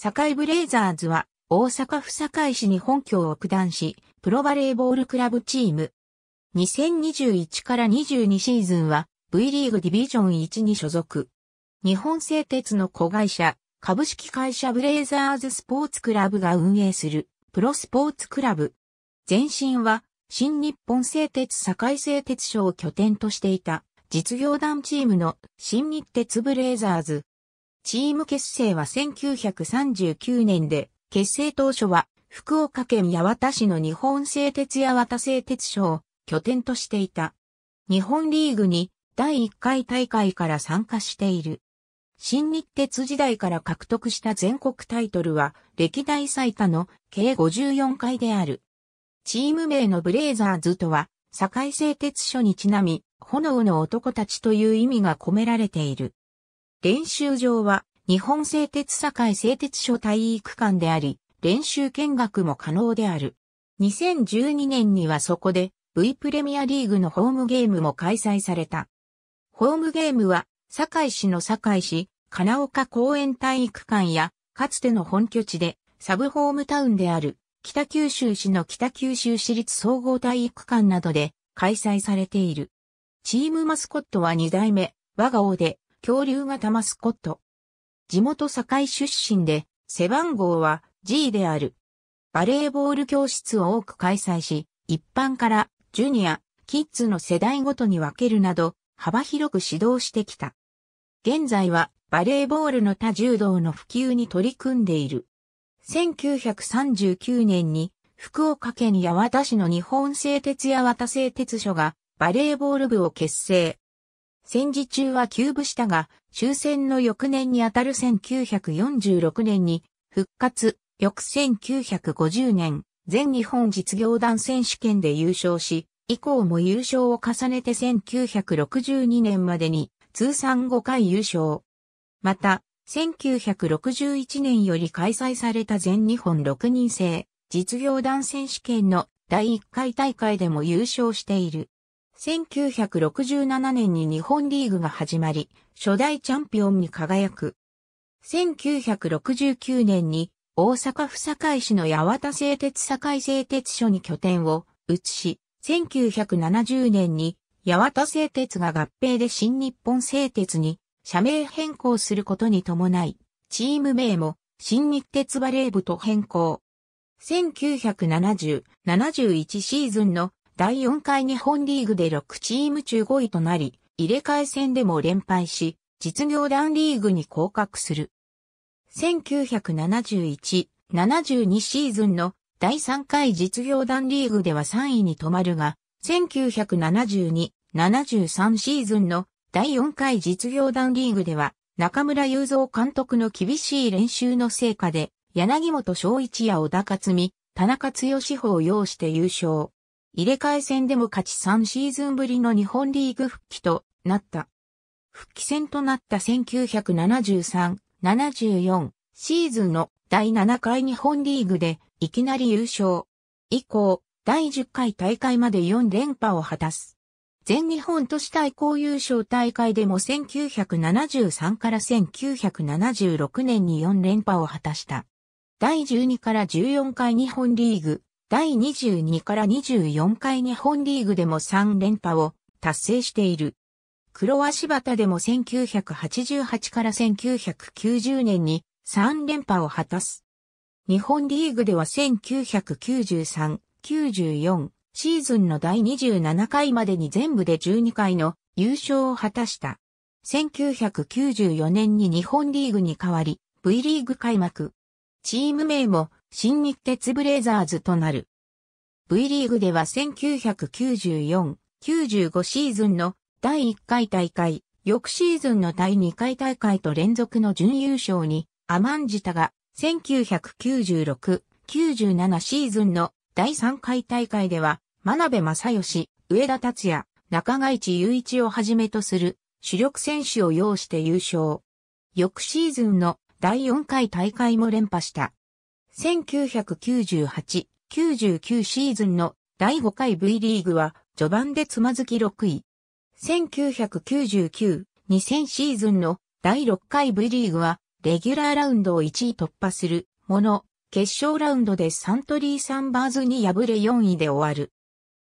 堺ブレイザーズは大阪府堺市に本拠を下し、プロバレーボールクラブチーム。2021から22シーズンは V リーグディビジョン1に所属。日本製鉄の子会社、株式会社ブレイザーズスポーツクラブが運営するプロスポーツクラブ。前身は新日本製鉄堺製鉄所を拠点としていた実業団チームの新日鉄ブレイザーズチーム結成は1939年で、結成当初は福岡県八幡市の日本製鉄八幡製鉄所を拠点としていた。日本リーグに第1回大会から参加している。新日鉄時代から獲得した全国タイトルは歴代最多の計54回である。チーム名のブレイザーズとは、堺製鉄所にちなみ、炎の男たちという意味が込められている。練習場は日本製鉄堺製鉄所体育館であり、練習見学も可能である。2012年にはそこで V プレミアリーグのホームゲームも開催された。ホームゲームは堺市の堺市、金岡公園体育館や、かつての本拠地でサブホームタウンである北九州市の北九州市立総合体育館などで開催されている。チームマスコットは2代目、我が王で、恐竜型マスコット。地元堺出身で、背番号は G である。バレーボール教室を多く開催し、一般からジュニア、キッズの世代ごとに分けるなど、幅広く指導してきた。現在はバレーボールの他柔道の普及に取り組んでいる。1939年に福岡県八幡市の日本製鉄八幡製鉄所がバレーボール部を結成。戦時中は休部したが、終戦の翌年にあたる1946年に復活、翌1950年、全日本実業団選手権で優勝し、以降も優勝を重ねて1962年までに通算5回優勝。また、1961年より開催された全日本6人制実業団選手権の第1回大会でも優勝している。1967年に日本リーグが始まり、初代チャンピオンに輝く。1969年に大阪府堺市の八幡製鉄堺製鉄所に拠点を移し、1970年に八幡製鉄が合併で新日本製鉄に社名変更することに伴い、チーム名も新日鉄バレー部と変更。1970-71シーズンの第4回日本リーグで6チーム中5位となり、入れ替え戦でも連敗し、実業団リーグに降格する。1971、72シーズンの第3回実業団リーグでは3位に止まるが、1972、73シーズンの第4回実業団リーグでは、中村雄三監督の厳しい練習の成果で、柳本昭一や小田勝美、田中剛志を擁して優勝。入れ替え戦でも勝ち3シーズンぶりの日本リーグ復帰となった。復帰戦となった1973、74シーズンの第7回日本リーグでいきなり優勝。以降、第10回大会まで4連覇を果たす。全日本都市対抗優勝大会でも1973から1976年に4連覇を果たした。第12から14回日本リーグ、第22から24回日本リーグでも3連覇を達成している。黒足旗でも1988から1990年に3連覇を果たす。日本リーグでは1993、94シーズンの第27回までに全部で12回の優勝を果たした。1994年に日本リーグに変わり、V リーグ開幕。チーム名も新日鉄ブレーザーズとなる。V リーグでは1994、95シーズンの第1回大会、翌シーズンの第2回大会と連続の準優勝に甘んじたが、1996、97シーズンの第3回大会では、真鍋正義、上田達也、中川市雄一をはじめとする主力選手を擁して優勝。翌シーズンの第4回大会も連覇した。1998、99シーズンの第5回 V リーグは序盤でつまずき6位。1999、2000シーズンの第6回 V リーグはレギュラーラウンドを1位突破するもの、決勝ラウンドでサントリーサンバーズに敗れ4位で終わる。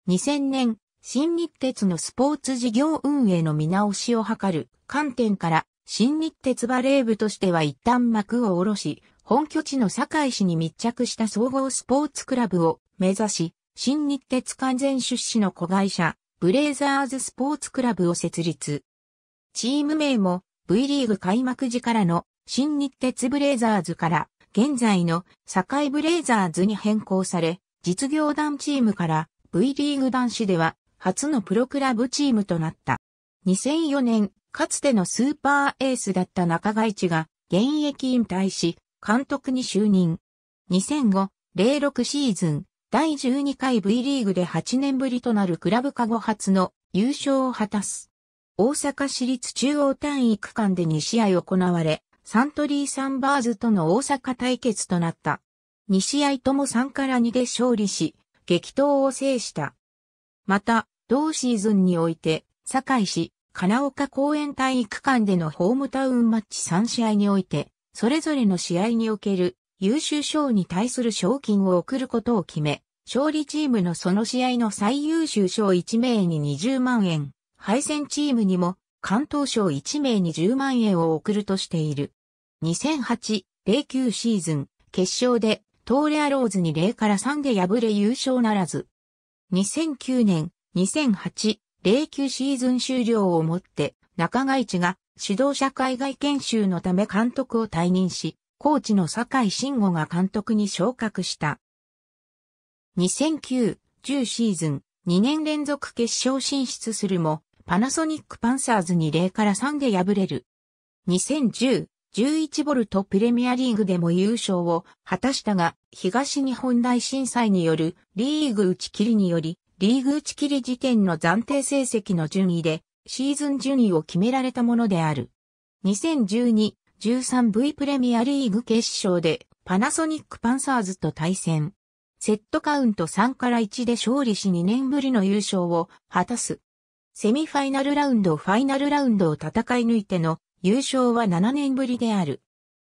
2000年、新日鉄のスポーツ事業運営の見直しを図る観点から新日鉄バレー部としては一旦幕を下ろし、本拠地の堺市に密着した総合スポーツクラブを目指し、新日鉄完全出資の子会社、ブレイザーズスポーツクラブを設立。チーム名も V リーグ開幕時からの新日鉄ブレイザーズから現在の堺ブレイザーズに変更され、実業団チームから V リーグ男子では初のプロクラブチームとなった。2004年かつてのスーパーエースだった中賀地が現役引退し、監督に就任。2005-06シーズン、第12回 V リーグで8年ぶりとなるクラブカゴ初の優勝を果たす。大阪市立中央体育館で2試合行われ、サントリーサンバーズとの大阪対決となった。2試合とも3から2で勝利し、激闘を制した。また、同シーズンにおいて、堺市、金岡公園体育館でのホームタウンマッチ3試合において、それぞれの試合における優秀賞に対する賞金を贈ることを決め、勝利チームのその試合の最優秀賞1名に20万円、敗戦チームにも関東賞1名に10万円を贈るとしている。2008-09シーズン、決勝でトーレアローズに0から3で敗れ優勝ならず。2009年、2008零級シーズン終了をもって、中賀一が指導者海外研修のため監督を退任し、コーチの坂井慎吾が監督に昇格した。2009-10シーズン、2年連続決勝進出するも、パナソニックパンサーズに0から3で敗れる。2010-11ボルトプレミアリーグでも優勝を果たしたが、東日本大震災によるリーグ打ち切りにより、リーグ打ち切り時点の暫定成績の順位で、シーズン順位を決められたものである。2012-13V プレミアリーグ決勝で、パナソニックパンサーズと対戦。セットカウント3から1で勝利し2年ぶりの優勝を果たす。セミファイナルラウンドファイナルラウンドを戦い抜いての優勝は7年ぶりである。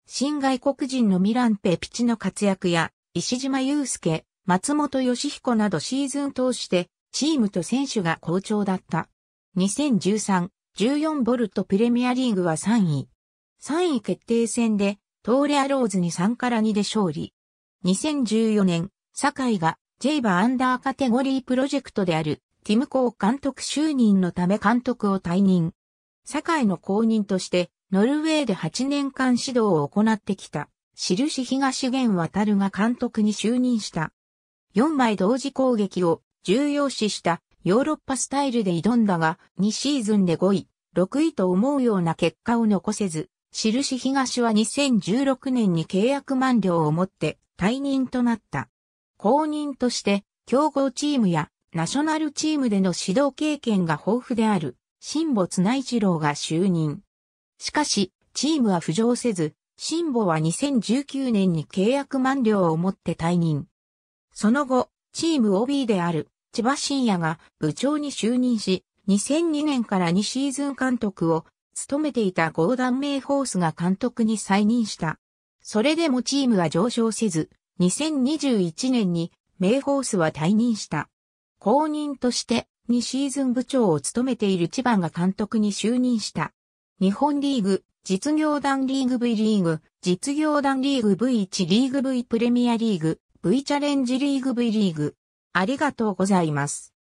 新外国人のミランペ・ピチの活躍や石島祐介、松本義彦などシーズン通してチームと選手が好調だった。2013-14ボルトプレミアリーグは3位。3位決定戦でトーレアローズに3から2で勝利。2014年、坂井がジェイバアンダーカテゴリープロジェクトであるティム・コー監督就任のため監督を退任。坂井の後任としてノルウェーで8年間指導を行ってきた、印東源渡が監督に就任した。4枚同時攻撃を重要視したヨーロッパスタイルで挑んだが、2シーズンで5位、6位と思うような結果を残せず、印東は2016年に契約満了をもって退任となった。公認として、強豪チームやナショナルチームでの指導経験が豊富である、辛坊綱一郎が就任。しかし、チームは浮上せず、辛坊は2019年に契約満了をもって退任。その後、チーム OB である千葉真也が部長に就任し、2002年から2シーズン監督を務めていたゴーダン・メイ・ホースが監督に再任した。それでもチームは上昇せず、2021年にメイ・ホースは退任した。後任として2シーズン部長を務めている千葉が監督に就任した。日本リーグ、実業団リーグ V リーグ、実業団リーグ V1 リーグ V プレミアリーグ、V チャレンジリーグ V リーグ。ありがとうございます。